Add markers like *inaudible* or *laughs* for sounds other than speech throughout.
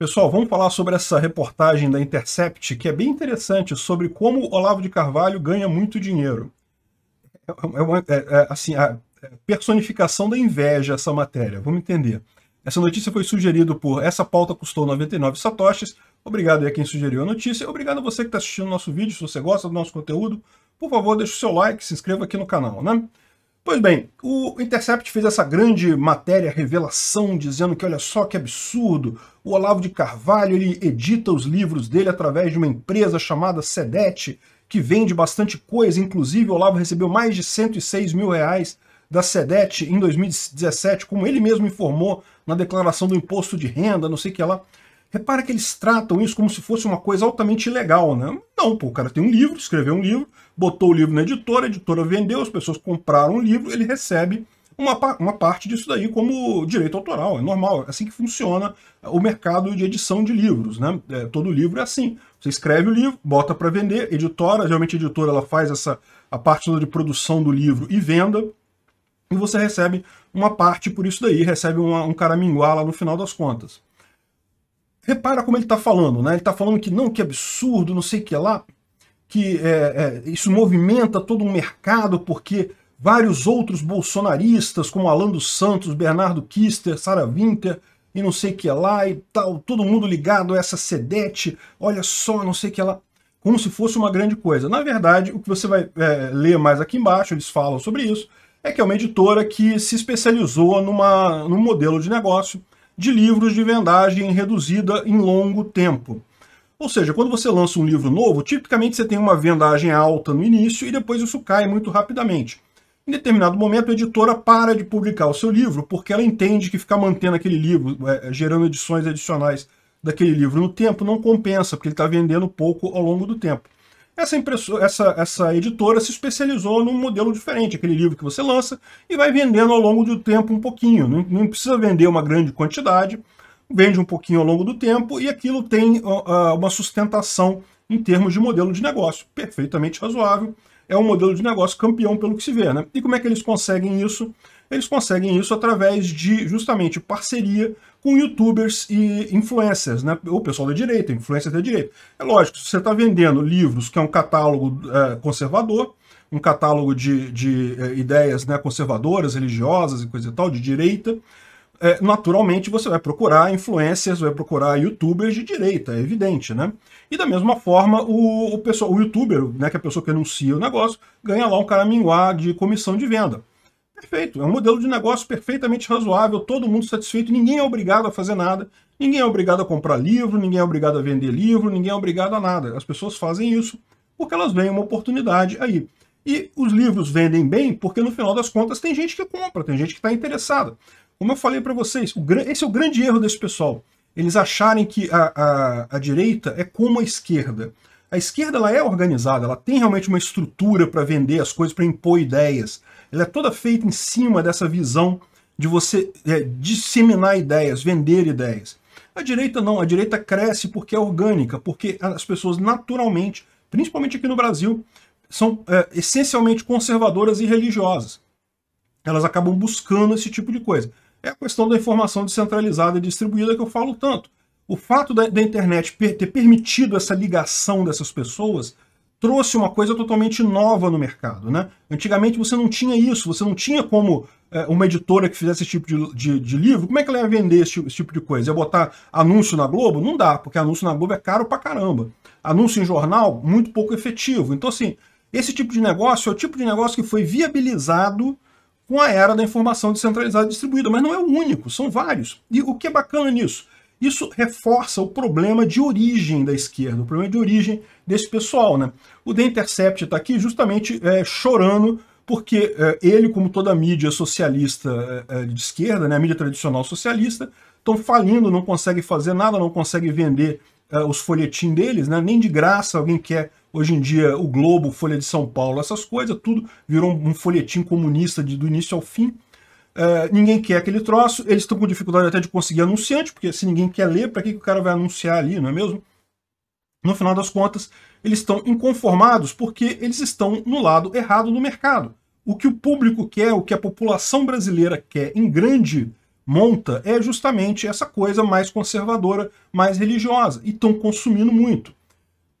Pessoal, vamos falar sobre essa reportagem da Intercept, que é bem interessante, sobre como Olavo de Carvalho ganha muito dinheiro. É, uma, é é, é, é assim, a é personificação da inveja essa matéria, vamos entender. Essa notícia foi sugerida por Essa Pauta Custou 99 Satoshis. Obrigado a quem sugeriu a notícia. Obrigado a você que está assistindo o nosso vídeo. Se você gosta do nosso conteúdo, por favor, deixe o seu like, se inscreva aqui no canal, né? Pois bem, o Intercept fez essa grande matéria revelação dizendo que olha só que absurdo, o Olavo de Carvalho ele edita os livros dele através de uma empresa chamada Sedet, que vende bastante coisa, inclusive o Olavo recebeu mais de 106 mil reais da Sedet em 2017, como ele mesmo informou na declaração do imposto de renda, não sei o que lá. Repara que eles tratam isso como se fosse uma coisa altamente ilegal, né? Não, pô, o cara tem um livro, escreveu um livro, botou o livro na editora, a editora vendeu, as pessoas compraram o livro, ele recebe uma, uma parte disso daí como direito autoral, é normal, é assim que funciona o mercado de edição de livros, né? É, todo livro é assim, você escreve o livro, bota para vender, editora, geralmente a editora ela faz essa a parte de produção do livro e venda, e você recebe uma parte por isso daí, recebe uma, um caraminguá lá no final das contas. Repara como ele está falando, né? Ele está falando que não, que absurdo, não sei o que lá, que é, é, isso movimenta todo um mercado porque vários outros bolsonaristas, como Alan dos Santos, Bernardo Kister, Sara Winter e não sei o que lá e tal, todo mundo ligado a essa sedete, olha só, não sei o que lá, como se fosse uma grande coisa. Na verdade, o que você vai é, ler mais aqui embaixo, eles falam sobre isso, é que é uma editora que se especializou numa, num modelo de negócio de livros de vendagem reduzida em longo tempo. Ou seja, quando você lança um livro novo, tipicamente você tem uma vendagem alta no início e depois isso cai muito rapidamente. Em determinado momento, a editora para de publicar o seu livro porque ela entende que ficar mantendo aquele livro, é, é, gerando edições adicionais daquele livro no tempo, não compensa, porque ele está vendendo pouco ao longo do tempo. Essa, impressora, essa, essa editora se especializou num modelo diferente, aquele livro que você lança e vai vendendo ao longo do tempo um pouquinho. Não, não precisa vender uma grande quantidade, vende um pouquinho ao longo do tempo e aquilo tem uh, uma sustentação em termos de modelo de negócio, perfeitamente razoável. É um modelo de negócio campeão pelo que se vê, né? E como é que eles conseguem isso? Eles conseguem isso através de justamente parceria com youtubers e influencers, né? O pessoal da direita, influencers da direita. É lógico, se você está vendendo livros, que é um catálogo é, conservador, um catálogo de, de é, ideias né, conservadoras, religiosas e coisa e tal, de direita, é, naturalmente você vai procurar influencers, vai procurar youtubers de direita, é evidente, né? E da mesma forma, o, o, pessoal, o youtuber, né, que é a pessoa que anuncia o negócio, ganha lá um caraminguá de comissão de venda. Perfeito. É um modelo de negócio perfeitamente razoável, todo mundo satisfeito, ninguém é obrigado a fazer nada, ninguém é obrigado a comprar livro, ninguém é obrigado a vender livro, ninguém é obrigado a nada. As pessoas fazem isso porque elas veem uma oportunidade aí. E os livros vendem bem porque no final das contas tem gente que compra, tem gente que está interessada. Como eu falei para vocês, esse é o grande erro desse pessoal. Eles acharem que a, a, a direita é como a esquerda. A esquerda ela é organizada, ela tem realmente uma estrutura para vender as coisas, para impor ideias. Ela é toda feita em cima dessa visão de você é, disseminar ideias, vender ideias. A direita não, a direita cresce porque é orgânica, porque as pessoas naturalmente, principalmente aqui no Brasil, são é, essencialmente conservadoras e religiosas. Elas acabam buscando esse tipo de coisa. É a questão da informação descentralizada e distribuída que eu falo tanto. O fato da, da internet per, ter permitido essa ligação dessas pessoas trouxe uma coisa totalmente nova no mercado. Né? Antigamente você não tinha isso, você não tinha como é, uma editora que fizesse esse tipo de, de, de, livro, como é que ela ia vender esse tipo, esse tipo de coisa? Ia botar anúncio na Globo? Não dá, porque anúncio na Globo é caro pra caramba. Anúncio em jornal, muito pouco efetivo. Então, assim, esse tipo de negócio é o tipo de negócio que foi viabilizado com a era da informação descentralizada e distribuída, mas não é o único, são vários. E o que é bacana nisso? Isso reforça o problema de origem da esquerda, o problema de origem desse pessoal. Né? O The Intercept está aqui justamente é, chorando porque é, ele, como toda a mídia socialista é, é, de esquerda, né, a mídia tradicional socialista, estão falindo, não consegue fazer nada, não consegue vender é, os folhetins deles, né, nem de graça alguém quer hoje em dia o Globo, Folha de São Paulo, essas coisas, tudo virou um folhetim comunista de, do início ao fim. É, ninguém quer aquele troço, eles estão com dificuldade até de conseguir anunciante, porque se ninguém quer ler, para que, que o cara vai anunciar ali, não é mesmo? No final das contas, eles estão inconformados porque eles estão no lado errado do mercado. O que o público quer, o que a população brasileira quer em grande monta é justamente essa coisa mais conservadora, mais religiosa, e estão consumindo muito.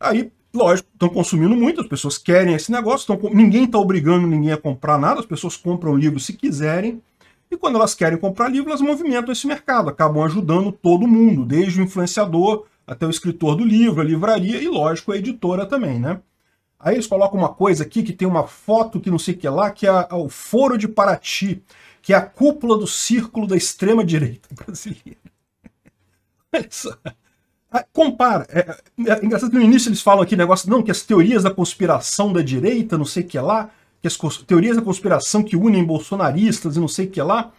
Aí, lógico, estão consumindo muito, as pessoas querem esse negócio, tão, ninguém está obrigando ninguém a comprar nada, as pessoas compram livros se quiserem, e quando elas querem comprar livro, elas movimentam esse mercado, acabam ajudando todo mundo, desde o influenciador até o escritor do livro, a livraria e, lógico, a editora também, né? Aí eles colocam uma coisa aqui que tem uma foto que não sei o que lá, que é o Foro de Paraty, que é a cúpula do círculo da extrema-direita *laughs* brasileira. Olha só. Ah, compara. É, é, é, engraçado que no início eles falam aqui negócio, não, que as teorias da conspiração da direita, não sei o que lá, que as teorias da conspiração que unem bolsonaristas e não sei o que lá.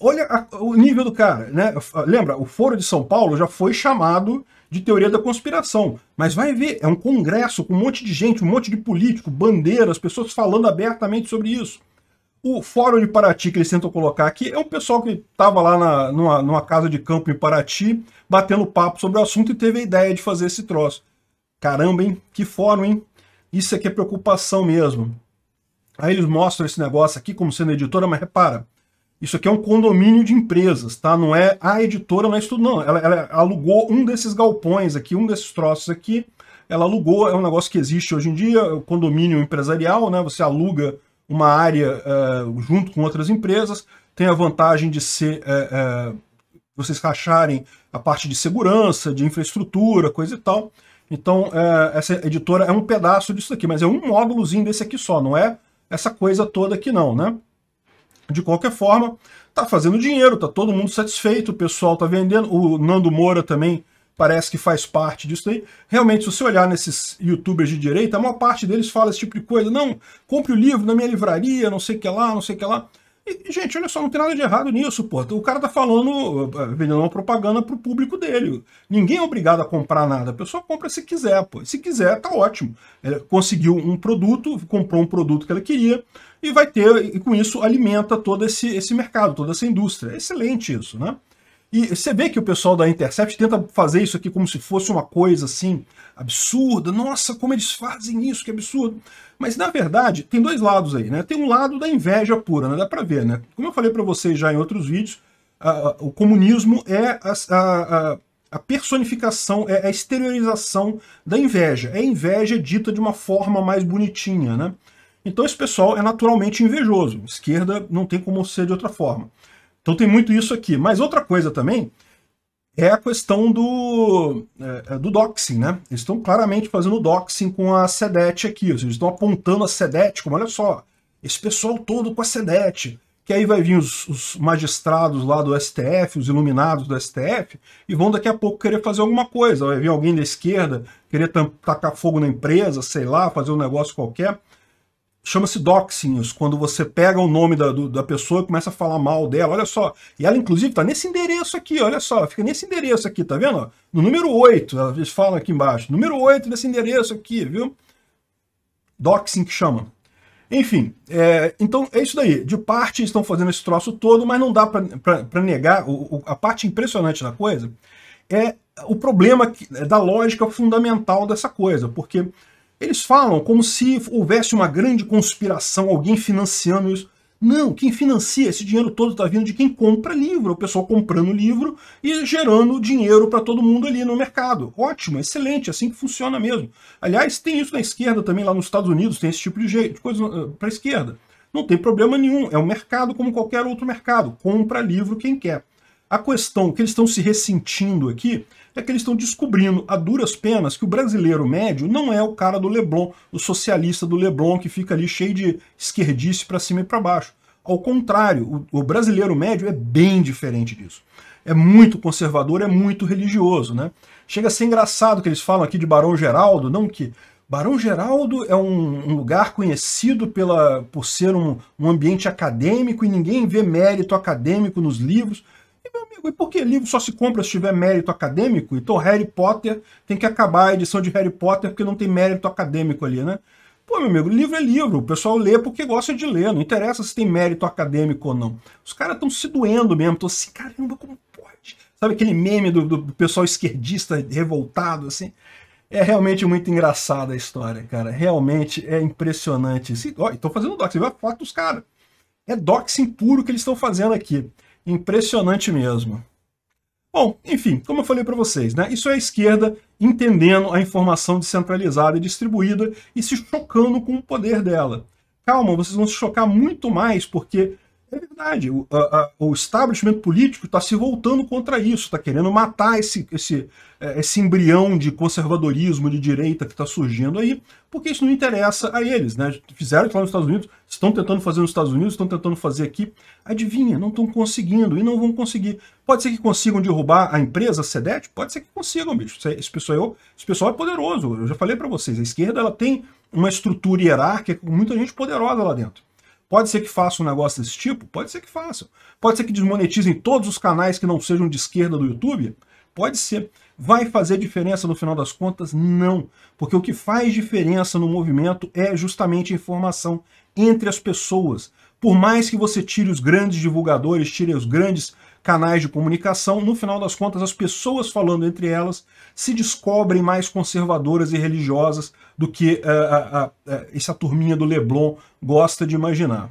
Olha a, o nível do cara, né? Lembra, o Foro de São Paulo já foi chamado de teoria da conspiração. Mas vai ver, é um congresso com um monte de gente, um monte de político, bandeiras, pessoas falando abertamente sobre isso. O Fórum de Paraty que eles tentam colocar aqui é um pessoal que estava lá na, numa, numa, casa de campo em Paraty, batendo papo sobre o assunto e teve a ideia de fazer esse troço. Caramba, hein? Que fórum, hein? Isso aqui é preocupação mesmo. Aí eles mostram esse negócio aqui como sendo editora, mas repara, isso aqui é um condomínio de empresas, tá? Não é ah, a editora, não é isso tudo, não. Ela, ela alugou um desses galpões aqui, um desses troços aqui, ela alugou, é um negócio que existe hoje em dia, o condomínio empresarial, né? Você aluga uma área eh, junto com outras empresas, tem a vantagem de ser... Eh, eh, vocês racharem a parte de segurança, de infraestrutura, coisa e tal. Então, é, essa editora é um pedaço disso aqui, mas é um módulozinho desse aqui só, não é essa coisa toda aqui não, né? De qualquer forma, tá fazendo dinheiro, tá todo mundo satisfeito, o pessoal tá vendendo, o Nando Moura também parece que faz parte disso aí. Realmente, se você olhar nesses youtubers de direita, a maior parte deles fala esse tipo de coisa, não, compre o livro na minha livraria, não sei o que lá, não sei o que lá gente, olha só, não tem nada de errado nisso, pô. O cara tá falando, eh, vendendo uma propaganda pro público dele. Ninguém é obrigado a comprar nada. A pessoa compra se quiser, pô. Se quiser, tá ótimo. Ela conseguiu um produto, comprou um produto que ela queria e vai ter, e com isso alimenta todo esse, esse mercado, toda essa indústria. É excelente isso, né? E você vê que o pessoal da Intercept tenta fazer isso aqui como se fosse uma coisa assim absurda. Nossa, como eles fazem isso, que absurdo. Mas na verdade, tem dois lados aí, né? Tem um lado da inveja pura, né? Dá para ver, né? Como eu falei para vocês já em outros vídeos, a, a, o comunismo é a, a personificação, é a exteriorização da inveja. É a inveja dita de uma forma mais bonitinha, né? Então esse pessoal é naturalmente invejoso. Esquerda não tem como ser de outra forma. Então tem muito isso aqui. Mas outra coisa também é a questão do, é, é do doxing, né? Eles estão claramente fazendo doxing com a SEDET aqui. Seja, eles estão apontando a SEDET como, olha só, esse pessoal todo com a SEDET. Que aí vai vir os, os magistrados lá do STF, os iluminados do STF, e vão daqui a pouco querer fazer alguma coisa. Vai vir alguém da esquerda querer tacar fogo na empresa, sei lá, fazer um negócio qualquer chama-se doxing quando você pega o nome da, do, da pessoa e começa a falar mal dela, olha só. E ela, inclusive, tá nesse endereço aqui, olha só, fica nesse endereço aqui, tá vendo? No número 8, eles falam aqui embaixo, número 8 desse endereço aqui, viu? Doxing que chama. Enfim, é, então é isso daí. De parte estão fazendo esse troço todo, mas não dá para negar. O, o, a parte impressionante da coisa é o problema que, é da lógica fundamental dessa coisa, porque eles falam como se houvesse uma grande conspiração, alguém financiando isso. Não, quem financia esse dinheiro todo está vindo de quem compra livro, o pessoal comprando livro e gerando dinheiro para todo mundo ali no mercado. Ótimo, excelente, assim que funciona mesmo. Aliás, tem isso na esquerda também, lá nos Estados Unidos, tem esse tipo de, jeito, coisa ah, para a esquerda. Não tem problema nenhum, é um mercado como qualquer outro mercado, compra livro quem quer. A questão que eles estão se ressentindo aqui é que eles estão descobrindo a duras penas que o brasileiro médio não é o cara do Leblon, o socialista do Leblon que fica ali cheio de esquerdice para cima e para baixo. Ao contrário, o, o brasileiro médio é bem diferente disso. É muito conservador, é muito religioso, né? Chega a ser engraçado que eles falam aqui de Barão Geraldo, não que Barão Geraldo é um, um, lugar conhecido pela, por ser um, um, ambiente acadêmico e ninguém vê mérito acadêmico nos livros. Meu amigo, e por que livro só se compra se tiver mérito acadêmico? Então Harry Potter tem que acabar a edição de Harry Potter porque não tem mérito acadêmico ali, né? Pô, meu amigo, livro é livro, o pessoal lê porque gosta de ler, não interessa se tem mérito acadêmico ou não. Os caras estão se doendo mesmo, estão assim, caramba, como pode? Sabe aquele meme do, do pessoal esquerdista revoltado, assim? É realmente muito engraçada a história, cara. Realmente é impressionante. Estão fazendo doxing, você vê a foto dos caras. É doxing puro que eles estão fazendo aqui. Impressionante mesmo. Bom, enfim, como eu falei para vocês, né, isso é a esquerda entendendo a informação descentralizada e distribuída e se chocando com o poder dela. Calma, vocês vão se chocar muito mais porque é verdade. O, a, a, o establishment político está se voltando contra isso, está querendo matar esse, esse, é, esse embrião de conservadorismo de direita que está surgindo aí, porque isso não interessa a eles. Né? Fizeram isso lá nos Estados Unidos, estão tentando fazer nos Estados Unidos, estão tentando fazer aqui. Adivinha, não estão conseguindo e não vão conseguir. Pode ser que consigam derrubar a empresa, a SEDET? Pode ser que consigam, bicho. Esse pessoal, é esse pessoal é poderoso. Eu já falei para vocês, a esquerda ela tem uma estrutura hierárquica com muita gente poderosa lá dentro. Pode ser que façam um negócio desse tipo? Pode ser que façam. Pode ser que desmonetizem todos os canais que não sejam de esquerda do YouTube? Pode ser. Vai fazer diferença no final das contas? Não. Porque o que faz diferença no movimento é justamente a informação entre as pessoas. Por mais que você tire os grandes divulgadores, tire os grandes canais de comunicação, no final das contas, as pessoas falando entre elas se descobrem mais conservadoras e religiosas do que uh, uh, uh, essa turminha do Leblon gosta de imaginar.